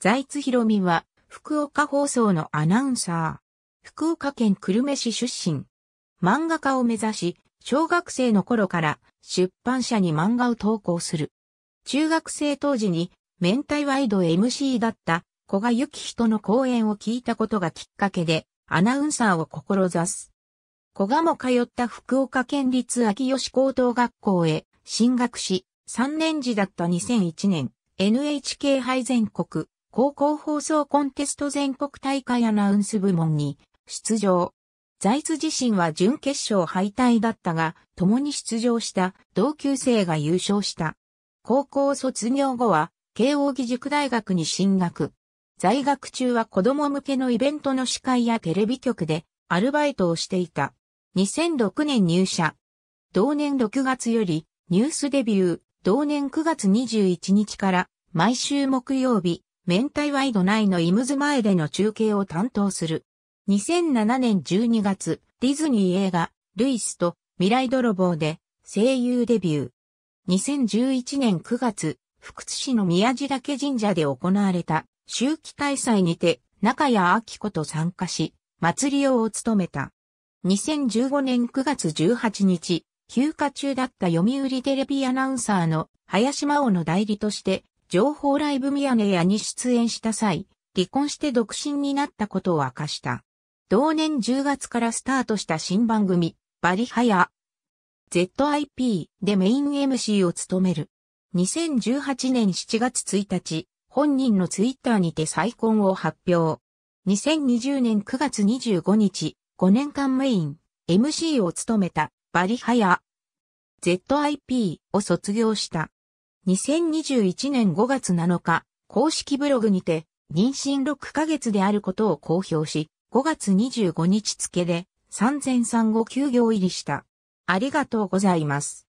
財津博美は、福岡放送のアナウンサー。福岡県久留米市出身。漫画家を目指し、小学生の頃から出版社に漫画を投稿する。中学生当時に、明太ワイド MC だった小賀幸人の講演を聞いたことがきっかけで、アナウンサーを志す。小賀も通った福岡県立秋吉高等学校へ進学し、3年時だった2001年、NHK 杯全国高校放送コンテスト全国大会アナウンス部門に出場。財津自身は準決勝敗退だったが、共に出場した同級生が優勝した。高校卒業後は、慶応義塾大学に進学。在学中は子供向けのイベントの司会やテレビ局でアルバイトをしていた。2006年入社。同年6月よりニュースデビュー、同年9月21日から毎週木曜日、明太ワイド内のイムズ前での中継を担当する。2007年12月、ディズニー映画、ルイスと未来泥棒で声優デビュー。2011年9月、福津市の宮地岳神社で行われた周期大祭にて中谷明子と参加し、祭りをを務めた。2015年9月18日、休暇中だった読売テレビアナウンサーの林真央の代理として情報ライブミヤネ屋に出演した際、離婚して独身になったことを明かした。同年10月からスタートした新番組、バリハヤ ZIP でメイン MC を務める。2018年7月1日、本人のツイッターにて再婚を発表。2020年9月25日、5年間メイン、MC を務めた、バリハヤ ZIP を卒業した。2021年5月7日、公式ブログにて、妊娠6ヶ月であることを公表し、5月25日付で、産前産後休業入りした。ありがとうございます。